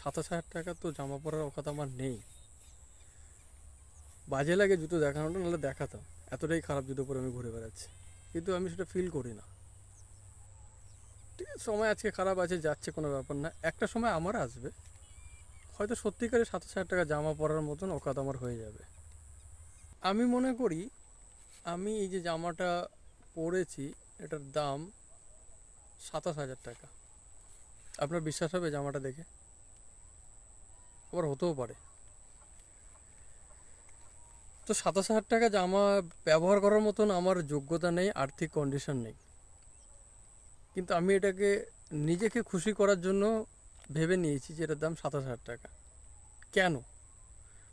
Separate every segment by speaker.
Speaker 1: সাতাশ হাজার টাকা তো জামা পরার অকাত আমার নেই বাজে লাগে জুতো দেখানোটা নাহলে দেখাতাম এতটাই খারাপ জুতো পরে আমি ঘুরে বেড়াচ্ছি কিন্তু আমি সেটা ফিল করি না ঠিক আছে সময় আজকে খারাপ আছে যাচ্ছে কোনো ব্যাপার না একটা সময় আমার আসবে হয়তো সত্যিকারে সাতাশ হাজার টাকা জামা পরার মতন অকাত আমার হয়ে যাবে আমি মনে করি আমি এই যে জামাটা পরেছি এটার দাম সাতাশ হাজার টাকা আপনার বিশ্বাস হবে জামাটা দেখে আবার হতেও পারে তো সাতাশ হাজার টাকা জামা ব্যবহার করার মতন আমার যোগ্যতা নেই আর্থিক কন্ডিশন নেই কিন্তু আমি এটাকে নিজেকে খুশি করার জন্য ভেবে নিয়েছি যে এটার দাম সাতাশ হাজার টাকা কেন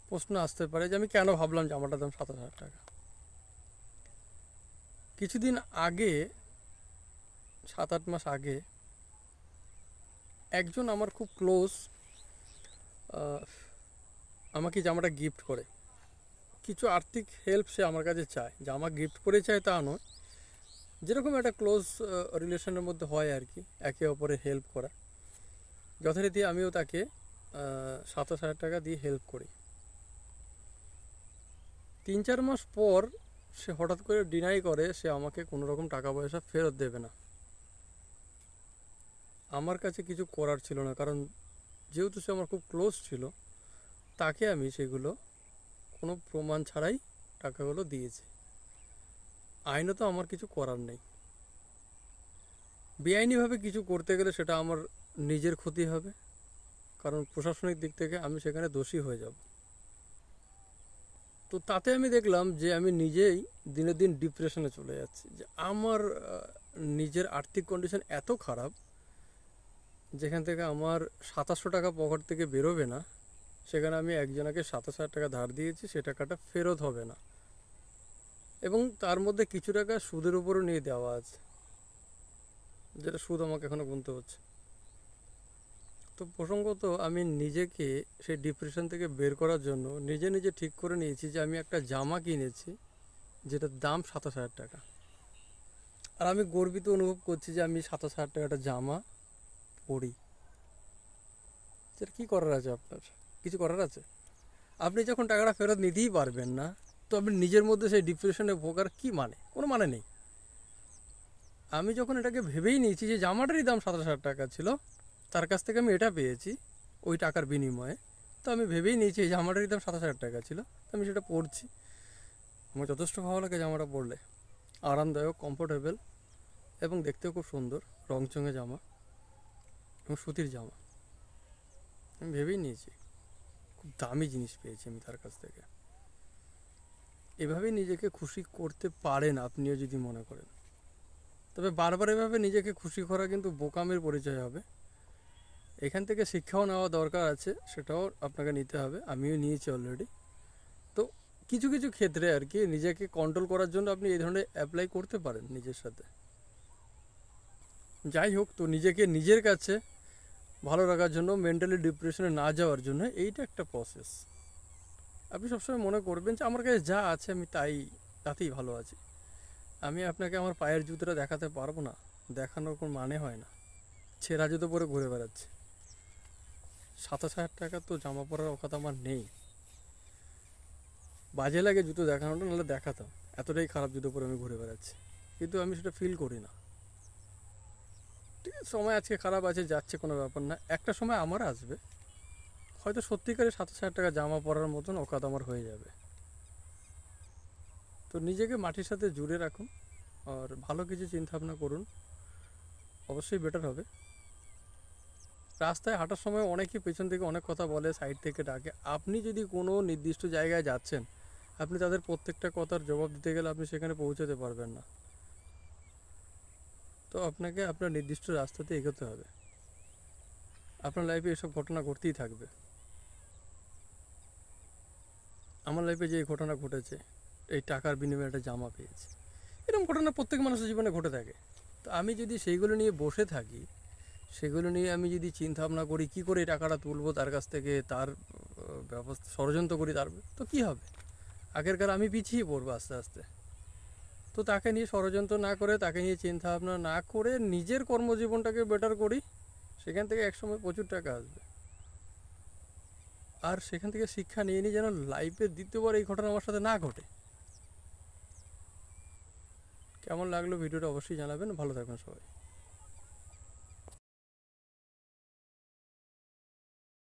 Speaker 1: প্রশ্ন আসতে পারে যে আমি কেন ভাবলাম জামাটার দাম সাতাশ হাজার টাকা কিছুদিন আগে সাত আট মাস আগে একজন আমার খুব ক্লোজ আমাকে জামাটা গিফট করে কিছু আর্থিক হেল্প সে আমার কাছে চায় জামা গিফট করে চায় তা নয় যেরকম একটা ক্লোজ রিলেশনের মধ্যে হয় আর কি একে অপরের হেল্প করা যথারীতি আমিও তাকে সাতাশ হাজার টাকা দিয়ে হেল্প করি তিন চার মাস পর সে হঠাৎ করে ডিনাই করে সে আমাকে কোনো রকম টাকা পয়সা ফেরত দেবে না আমার কাছে কিছু করার ছিল না কারণ যেহেতু সে আমার খুব ক্লোজ ছিল তাকে আমি সেগুলো কোনো প্রমাণ ছাড়াই টাকাগুলো দিয়েছি তো আমার কিছু করার নেই বেআইনিভাবে কিছু করতে গেলে সেটা আমার নিজের ক্ষতি হবে কারণ প্রশাসনিক দিক থেকে আমি সেখানে দোষী হয়ে যাব তো তাতে আমি দেখলাম যে আমি নিজেই দিনে দিন ডিপ্রেশনে চলে যাচ্ছি যে আমার নিজের আর্থিক কন্ডিশন এত খারাপ যেখান থেকে আমার সাতাশশো টাকা পকেট থেকে বেরোবে না সেখানে আমি একজনাকে সাতাশ হাজার টাকা ধার দিয়েছি সে টাকাটা ফেরত হবে না এবং তার মধ্যে কিছু টাকা সুদের উপরও নিয়ে দেওয়া আছে যেটা সুদ আমাকে এখনও গুনতে হচ্ছে তো প্রসঙ্গত আমি নিজেকে সেই ডিপ্রেশন থেকে বের করার জন্য নিজে নিজে ঠিক করে নিয়েছি যে আমি একটা জামা কিনেছি যেটার দাম সাতাশ হাজার টাকা আর আমি গর্বিত অনুভব করছি যে আমি সাতাশ হাজার টাকা একটা জামা পড়ি কি কী করার আছে আপনার কিছু করার আছে আপনি যখন টাকাটা ফেরত নিতেই পারবেন না তো আপনি নিজের মধ্যে সেই ডিপ্রেশনে ভোগার কী মানে কোনো মানে নেই আমি যখন এটাকে ভেবেই নিয়েছি যে জামাটারই দাম সাত হাজার টাকা ছিল তার কাছ থেকে আমি এটা পেয়েছি ওই টাকার বিনিময়ে তো আমি ভেবেই নিয়েছি এই জামাটারই দাম সাত হাজার টাকা ছিল তো আমি সেটা পরছি আমার যথেষ্ট ভালো লাগে জামাটা পরলে আরামদায়ক কমফোর্টেবল এবং দেখতেও খুব সুন্দর রংচঙে জামা এবং সুতির জামা আমি ভেবেই নিয়েছি খুব দামি জিনিস পেয়েছি আমি তার কাছ থেকে এভাবেই নিজেকে খুশি করতে পারেন আপনিও যদি মনে করেন তবে বারবার এভাবে নিজেকে খুশি করা কিন্তু বোকামের পরিচয় হবে এখান থেকে শিক্ষাও নেওয়া দরকার আছে সেটাও আপনাকে নিতে হবে আমিও নিয়েছি অলরেডি তো কিছু কিছু ক্ষেত্রে আর কি নিজেকে কন্ট্রোল করার জন্য আপনি এই ধরনের অ্যাপ্লাই করতে পারেন নিজের সাথে যাই হোক তো নিজেকে নিজের কাছে ভালো রাখার জন্য মেন্টালি ডিপ্রেশনে না যাওয়ার জন্য এইটা একটা প্রসেস আপনি সবসময় মনে করবেন যে আমার কাছে যা আছে আমি তাই তাতেই ভালো আছি আমি আপনাকে আমার পায়ের জুতোটা দেখাতে পারবো না দেখানোর কোনো মানে হয় না ছেঁড়া জুতো পরে ঘুরে বেড়াচ্ছে সাতাশ হাজার টাকা তো জামা পরার অকাত আমার নেই বাজে লাগে জুতো দেখানোটা নাহলে দেখাতাম এতটাই খারাপ জুতো পরে আমি ঘুরে বেড়াচ্ছি কিন্তু আমি সেটা ফিল করি না ঠিক আছে সময় আজকে খারাপ আছে যাচ্ছে কোনো ব্যাপার না একটা সময় আমার আসবে হয়তো সত্যিকারে সাতশো হাজার টাকা জামা পরার মতন ওকাত আমার হয়ে যাবে তো নিজেকে মাটির সাথে জুড়ে রাখুন আর ভালো কিছু চিন্তাভাবনা করুন অবশ্যই বেটার হবে রাস্তায় হাঁটার সময় অনেকে পেছন থেকে অনেক কথা বলে সাইড থেকে ডাকে আপনি যদি কোনো নির্দিষ্ট জায়গায় যাচ্ছেন আপনি তাদের প্রত্যেকটা কথার জবাব দিতে গেলে আপনি সেখানে পৌঁছাতে পারবেন না তো আপনাকে আপনার নির্দিষ্ট রাস্তাতে এগোতে হবে আপনার লাইফে এসব ঘটনা ঘটতেই থাকবে আমার লাইফে যে ঘটনা ঘটেছে এই টাকার বিনিময়ে একটা জামা পেয়েছে এরকম ঘটনা প্রত্যেক মানুষের জীবনে ঘটে থাকে তো আমি যদি সেইগুলো নিয়ে বসে থাকি সেগুলো নিয়ে আমি যদি চিন্তা ভাবনা করি কি করে টাকাটা তুলবো তার কাছ থেকে তার ব্যবস্থা ষড়যন্ত্র করি তার তো কি হবে আগেরকার আমি পিছিয়ে পড়বো আস্তে আস্তে তো তাকে নিয়ে ষড়যন্ত্র না করে তাকে নিয়ে চিন্তা ভাবনা না করে নিজের কর্মজীবনটাকে বেটার করি সেখান থেকে একসময় প্রচুর টাকা আসবে আর সেখান থেকে শিক্ষা নিয়ে নিই যেন লাইফের দ্বিতীয়বার এই ঘটনা আমার সাথে না ঘটে কেমন লাগলো ভিডিওটা অবশ্যই জানাবেন ভালো থাকবেন সবাই